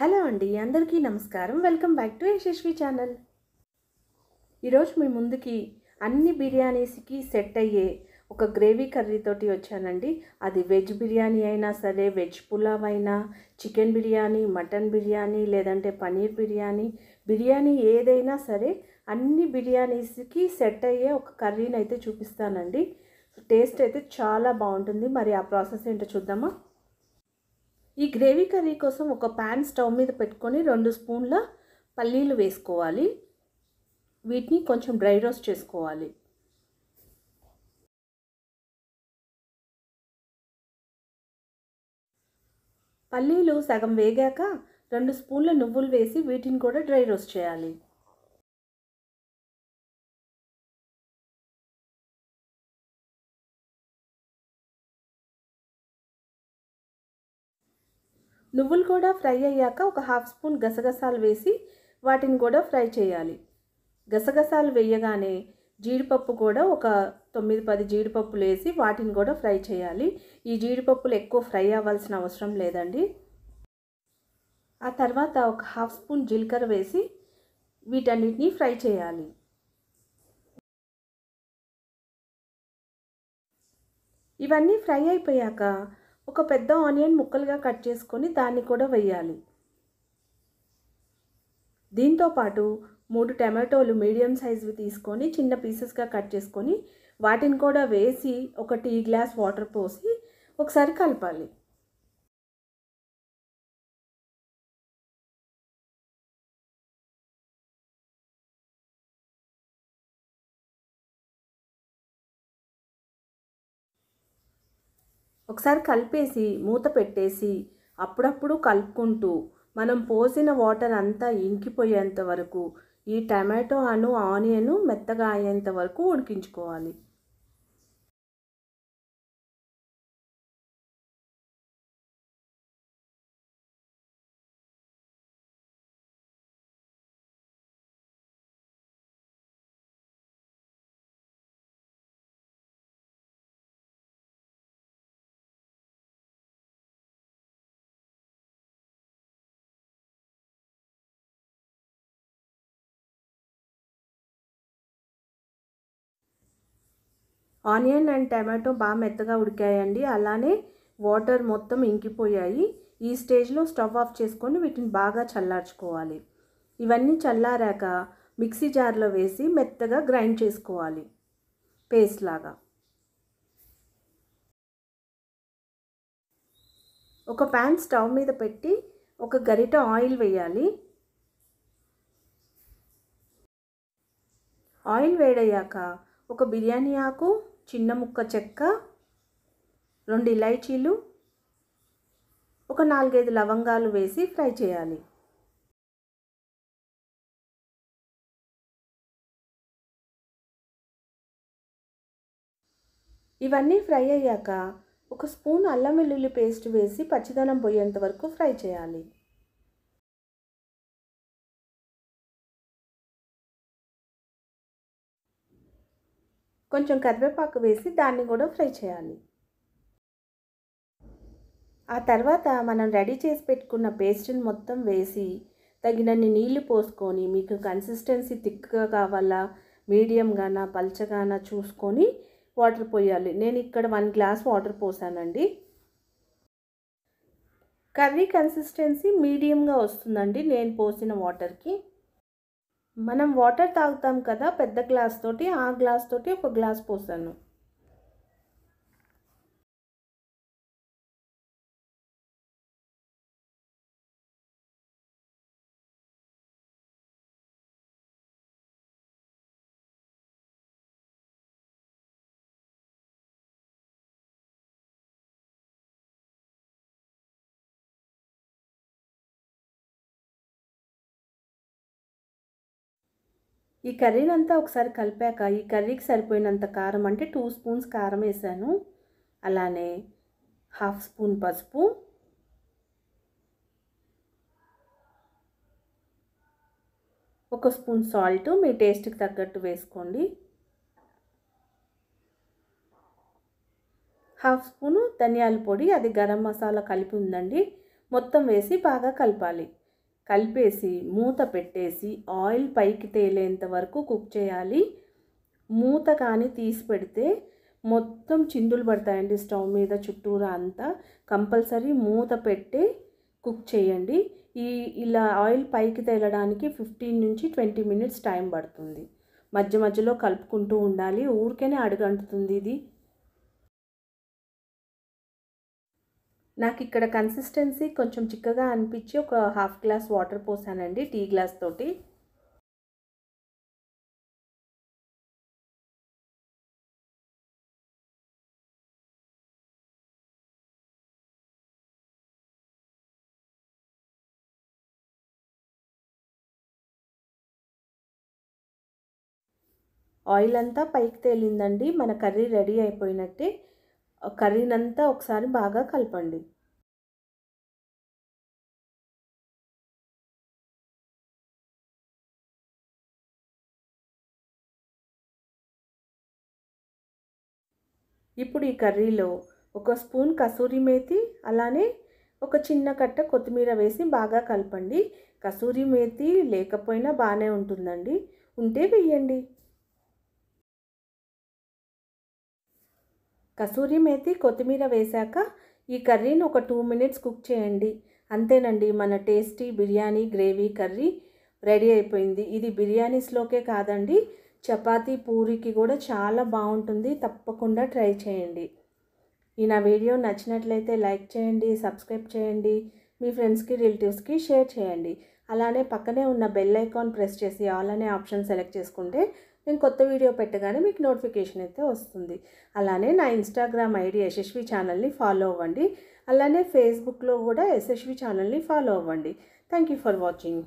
hello అండి అందరికీ నమస్కారం welcome back to Yashaswi channel ఈరోజు మీ ముందుకి అన్ని బిర్యానీస్కి సెట్ అయ్యే ఒక గ్రేవీ కర్రీతోటి వచ్చానండి అది వెజ్ బిర్యానీ అయినా సరే వెజ్ పులావ్ అయినా చికెన్ బిర్యానీ మటన్ బిర్యానీ లేదంటే పనీర్ బిర్యానీ బిర్యానీ ఏదైనా సరే అన్ని బిర్యానీస్కి సెట్ అయ్యే ఒక కర్రీని అయితే చూపిస్తానండి టేస్ట్ అయితే చాలా బాగుంటుంది మరి ఆ ప్రాసెస్ ఏంటో చూద్దామా ఈ గ్రేవీ కర్రీ కోసం ఒక ప్యాన్ స్టవ్ మీద పెట్టుకొని రెండు స్పూన్ల పల్లీలు వేసుకోవాలి వీటిని కొంచెం డ్రై రోస్ట్ చేసుకోవాలి పల్లీలు సగం వేగాక రెండు స్పూన్ల నువ్వులు వేసి వీటిని కూడా డ్రై రోస్ట్ చేయాలి నువ్వులు కూడా ఫ్రై అయ్యాక ఒక హాఫ్ స్పూన్ గసగసాలు వేసి వాటిని కూడా ఫ్రై చేయాలి గసగసాలు వేయగానే జీడిపప్పు కూడా ఒక తొమ్మిది పది జీడిపప్పులు వేసి వాటిని కూడా ఫ్రై చేయాలి ఈ జీడిపప్పులు ఎక్కువ ఫ్రై అవ్వాల్సిన అవసరం లేదండి ఆ తర్వాత ఒక హాఫ్ స్పూన్ జీలకర్ర వేసి వీటన్నిటిని ఫ్రై చేయాలి ఇవన్నీ ఫ్రై అయిపోయాక ఒక పెద్ద ఆనియన్ ముక్కలుగా కట్ చేసుకొని దాన్ని కూడా వేయాలి దీంతోపాటు మూడు టమాటోలు మీడియం సైజువి తీసుకొని చిన్న పీసెస్గా కట్ చేసుకొని వాటిని కూడా వేసి ఒక టీ గ్లాస్ వాటర్ పోసి ఒకసారి కలపాలి ఒకసారి కలిపేసి మూత పెట్టేసి అప్పుడప్పుడు కలుపుకుంటూ మనం పోసిన వాటర్ అంతా ఇంకిపోయేంత వరకు ఈ టమాటో అను ఆనియను మెత్తగా అయ్యేంత వరకు ఉడికించుకోవాలి ఆనియన్ అండ్ టమాటో బాగా మెత్తగా ఉడికాయండి అలానే వాటర్ మొత్తం ఇంకిపోయాయి ఈ స్టేజ్లో స్టవ్ ఆఫ్ చేసుకొని వీటిని బాగా చల్లార్చుకోవాలి ఇవన్నీ చల్లారాక మిక్సీ జార్లో వేసి మెత్తగా గ్రైండ్ చేసుకోవాలి పేస్ట్ లాగా ఒక ప్యాన్ స్టవ్ మీద పెట్టి ఒక గరిట ఆయిల్ వేయాలి ఆయిల్ వేడయ్యాక ఒక బిర్యానీ ఆకు చిన్న ముక్క చెక్క రెండు ఇలైచీలు ఒక నాలుగైదు లవంగాలు వేసి ఫ్రై చేయాలి ఇవన్నీ ఫ్రై అయ్యాక ఒక స్పూన్ అల్లం వెల్లుల్లి పేస్ట్ వేసి పచ్చిదనం పోయేంత వరకు ఫ్రై చేయాలి కొంచెం కరివేపాకు వేసి దాన్ని కూడా ఫ్రై చేయాలి ఆ తర్వాత మనం రెడీ చేసి పెట్టుకున్న పేస్ట్ని మొత్తం వేసి తగినన్ని నీళ్లు పోసుకొని మీకు కన్సిస్టెన్సీ థిక్గా కావాలా మీడియంగానా పల్చగానా చూసుకొని వాటర్ పోయాలి నేను ఇక్కడ వన్ గ్లాస్ వాటర్ పోసానండి కర్రీ కన్సిస్టెన్సీ మీడియంగా వస్తుందండి నేను పోసిన వాటర్కి మనం వాటర్ తాగుతాం కదా పెద్ద గ్లాస్ తోటి ఆ గ్లాస్ తోటి ఒక గ్లాస్ పోసాను ఈ కర్రీని అంతా ఒకసారి కలిపాక ఈ కర్రీకి సరిపోయినంత కారం అంటే టూ స్పూన్స్ కారం వేసాను అలానే హాఫ్ స్పూన్ పసుపు ఒక స్పూన్ సాల్ట్ మీ టేస్ట్కి తగ్గట్టు వేసుకోండి హాఫ్ స్పూను ధనియాల పొడి అది గరం మసాలా కలిపి ఉందండి మొత్తం వేసి బాగా కలపాలి కలిపేసి మూత పెట్టేసి ఆయిల్ పైకి తేలేంత వరకు కుక్ చేయాలి మూత కానీ తీసి పెడితే మొత్తం చిందులు పడతాయండి స్టవ్ మీద చుట్టూరా అంతా కంపల్సరీ మూత పెట్టి కుక్ చేయండి ఈ ఇలా ఆయిల్ పైకి తేలడానికి ఫిఫ్టీన్ నుంచి ట్వంటీ మినిట్స్ టైం పడుతుంది మధ్య మధ్యలో కలుపుకుంటూ ఉండాలి ఊరికేనే అడుగంటుతుంది ఇది నాకు ఇక్కడ కన్సిస్టెన్సీ కొంచెం చిక్కగా అనిపించి ఒక హాఫ్ గ్లాస్ వాటర్ పోసానండి టీ గ్లాస్ తోటి ఆయిల్ అంతా పైకి తేలిందండి మన కర్రీ రెడీ అయిపోయినట్టే కర్రీనంతా ఒకసారి బాగా కలపండి ఇప్పుడు ఈ కర్రీలో ఒక స్పూన్ కసూరి మేతి అలానే ఒక చిన్న కట్ట కొత్తిమీర వేసి బాగా కలపండి కసూరి మేతి లేకపోయినా బాగానే ఉంటుందండి ఉంటే వేయండి కసూరి మేతి కొత్తిమీర వేశాక ఈ కర్రీని ఒక టూ మినిట్స్ కుక్ చేయండి అంతేనండి మన tasty biryani gravy curry ready అయిపోయింది ఇది బిర్యానీస్లోకే కాదండి చపాతి పూరికి కూడా చాలా బాగుంటుంది తప్పకుండా ట్రై చేయండి ఈ నా వీడియో నచ్చినట్లయితే లైక్ చేయండి సబ్స్క్రైబ్ చేయండి మీ ఫ్రెండ్స్కి రిలేటివ్స్కి షేర్ చేయండి అలానే పక్కనే ఉన్న బెల్ ఐకాన్ ప్రెస్ చేసి ఆల్ అనే ఆప్షన్ సెలెక్ట్ చేసుకుంటే నేను కొత్త వీడియో పెట్టగానే మీకు నోటిఫికేషన్ అయితే వస్తుంది అలానే నా ఇన్స్టాగ్రామ్ ఐడి యశస్వి ఛానల్ని ఫాలో అవ్వండి అలానే ఫేస్బుక్లో కూడా యశస్వి ఛానల్ని ఫాలో అవ్వండి థ్యాంక్ యూ ఫర్ వాచింగ్